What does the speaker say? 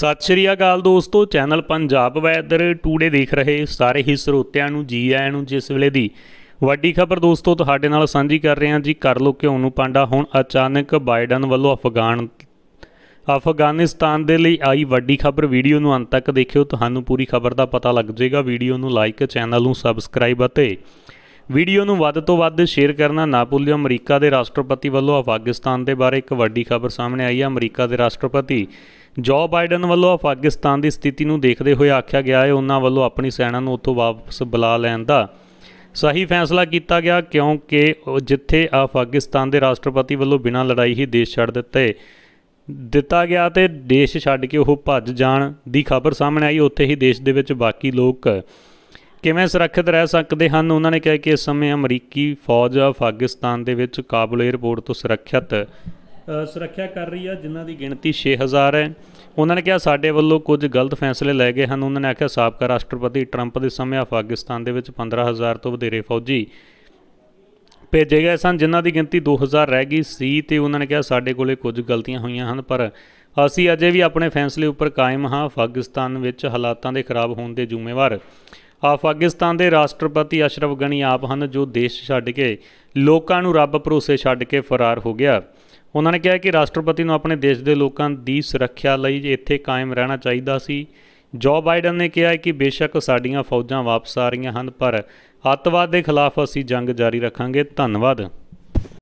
ਸਤਿ ਸ਼੍ਰੀ ਅਕਾਲ ਦੋਸਤੋ channel Punjab weather today ਦੇਖ ਰਹੇ ਸਾਰੇ ਹੀ ਸਰੋਤਿਆਂ ਨੂੰ ਜੀ ਆਇਆਂ ਨੂੰ ਜਿਸ ਵੇਲੇ ਦੀ ਵੱਡੀ ਖਬਰ ਦੋਸਤੋ ਤੁਹਾਡੇ ਨਾਲ ਸਾਂਝੀ ਕਰ ਰਹੇ ਹਾਂ ਜੀ ਕਰ ਲੋ ਕਿਉਂ ਨੂੰ ਪਾਂਡਾ ਹੁਣ ਅਚਾਨਕ ਬਾਈਡਨ ਵੱਲੋਂ ਅਫਗਾਨ ਅਫਗਾਨਿਸਤਾਨ ਦੇ ਲਈ ਆਈ ਵੱਡੀ ਖਬਰ ਵੀਡੀਓ ਨੂੰ ਅੰਤ ਤੱਕ ਦੇਖਿਓ ਤੁਹਾਨੂੰ ਪੂਰੀ ਖਬਰ ਦਾ ਪਤਾ ਲੱਗ ਜਾਏਗਾ ਵੀਡੀਓ ਨੂੰ ਲਾਈਕ ਚੈਨਲ ਨੂੰ ਸਬਸਕ੍ਰਾਈਬ ਅਤੇ ਵੀਡੀਓ ਨੂੰ ਵੱਧ ਤੋਂ ਵੱਧ ਸ਼ੇਅਰ ਕਰਨਾ ਨਾ ਭੁੱਲਿਓ ਅਮਰੀਕਾ ਦੇ ਰਾਸ਼ਟਰਪਤੀ ਵੱਲੋਂ ਅਫਗਾਨਿਸਤਾਨ ਦੇ ਬਾਰੇ ਇੱਕ ਵੱਡੀ ਖਬਰ ਸਾਹਮਣੇ ਆਈ ਹੈ ਅਮਰੀਕਾ ਦੇ ਰਾਸ਼ਟਰਪਤੀ ਜੋ ਬਾਈਡਨ ਵੱਲੋਂ ਅਫਗਾਨਿਸਤਾਨ ਦੀ ਸਥਿਤੀ ਨੂੰ ਦੇਖਦੇ ਹੋਏ ਆਖਿਆ ਗਿਆ ਹੈ ਉਹਨਾਂ ਵੱਲੋਂ ਆਪਣੀ ਸੈਨਾ ਨੂੰ ਉੱਥੋਂ ਵਾਪਸ ਬੁਲਾ ਲੈਣ ਦਾ ਸਹੀ ਫੈਸਲਾ ਕੀਤਾ ਗਿਆ ਕਿਉਂਕਿ ਜਿੱਥੇ ਅਫਗਾਨਿਸਤਾਨ ਦੇ ਰਾਸ਼ਟਰਪਤੀ ਵੱਲੋਂ ਬਿਨਾਂ ਲੜਾਈ ਹੀ ਦੇਸ਼ ਛੱਡ ਦਿੱਤੇ ਦਿੱਤਾ ਗਿਆ ਤੇ ਦੇਸ਼ ਛੱਡ ਕੇ ਉਹ ਭੱਜ ਜਾਣ ਦੀ ਖਬਰ ਸਾਹਮਣੇ ਆਈ ਉੱਥੇ ਹੀ ਦੇਸ਼ ਦੇ ਵਿੱਚ ਬਾਕੀ ਲੋਕ ਕਿਵੇਂ ਸੁਰੱਖਿਅਤ ਰਹਿ ਸਕਦੇ ਹਨ ਉਹਨਾਂ ਨੇ ਕਿਹਾ ਕਿ ਇਸ ਸਮੇਂ ਅਮਰੀਕੀ ਫੌਜ ਅਫਗਾਨਿਸਤਾਨ ਦੇ ਵਿੱਚ ਕਾਬੁਲ 에ਅਰਪੋਰਟ ਤੋਂ ਸੁਰੱਖਿਅਤ ਸੁਰੱਖਿਆ ਕਰ ਰਹੀ ਆ ਜਿਨ੍ਹਾਂ ਦੀ ਗਿਣਤੀ 6000 ਹੈ ਉਹਨਾਂ ਨੇ ਕਿਹਾ ਸਾਡੇ ਵੱਲੋਂ ਕੁਝ ਗਲਤ ਫੈਸਲੇ ਲਏ ਗਏ ਹਨ ਉਹਨਾਂ ਨੇ ਆਖਿਆ ਸਾਬਕਾ ਰਾਸ਼ਟਰਪਤੀ ਟਰੰਪ ਦੇ ਸਮੇਂ ਅਫਗਾਨਿਸਤਾਨ ਦੇ ਵਿੱਚ 15000 ਤੋਂ ਵਧੇਰੇ ਫੌਜੀ ਭੇਜੇ ਗਏ ਸਨ ਜਿਨ੍ਹਾਂ ਦੀ ਗਿਣਤੀ 2000 ਰਹਿ ਗਈ ਸੀ ਤੇ ਉਹਨਾਂ ਨੇ ਕਿਹਾ ਸਾਡੇ ਕੋਲੇ ਕੁਝ ਗਲਤੀਆਂ ਹੋਈਆਂ ਹਨ ਪਰ ਅਸੀਂ ਅਜੇ ਵੀ ਆਪਣੇ ਫੈਸਲੇ ਉੱਪਰ ਕਾਇਮ ਹਾਂ ਅਫਗਾਨਿਸਤਾਨ ਵਿੱਚ ਹਾਲਾਤਾਂ ਦੇ ਖਰਾਬ ਹੋਣ ਦੇ ਜ਼ਿੰਮੇਵਾਰ ਅਫਗਾਨਿਸਤਾਨ ਦੇ ਰਾਸ਼ਟਰਪਤੀ ਅਸ਼ਰਫ ਗਣੀ ਆਪ ਹਨ ਜੋ ਦੇਸ਼ ਛੱਡ ਕੇ ਲੋਕਾਂ ਨੂੰ ਰੱਬ ਭਰੋਸੇ ਛੱਡ ਕੇ ਫਰਾਰ ਹੋ ਗਿਆ ਉਹਨਾਂ ਨੇ ਕਿਹਾ ਕਿ ਰਾਸ਼ਟਰਪਤੀ ਨੂੰ ਆਪਣੇ ਦੇਸ਼ ਦੇ ਲੋਕਾਂ ਦੀ ਸੁਰੱਖਿਆ ਲਈ ਇੱਥੇ ਕਾਇਮ ਰਹਿਣਾ ਚਾਹੀਦਾ ਸੀ ਜੋ ਬਾਈਡਨ ਨੇ ਕਿਹਾ ਕਿ ਬੇਸ਼ੱਕ ਸਾਡੀਆਂ ਫੌਜਾਂ ਵਾਪਸ ਆ ਰਹੀਆਂ ਹਨ ਪਰ ਅੱਤਵਾਦ ਦੇ ਖਿਲਾਫ ਅਸੀਂ ਜੰਗ ਜਾਰੀ ਰੱਖਾਂਗੇ ਧੰਨਵਾਦ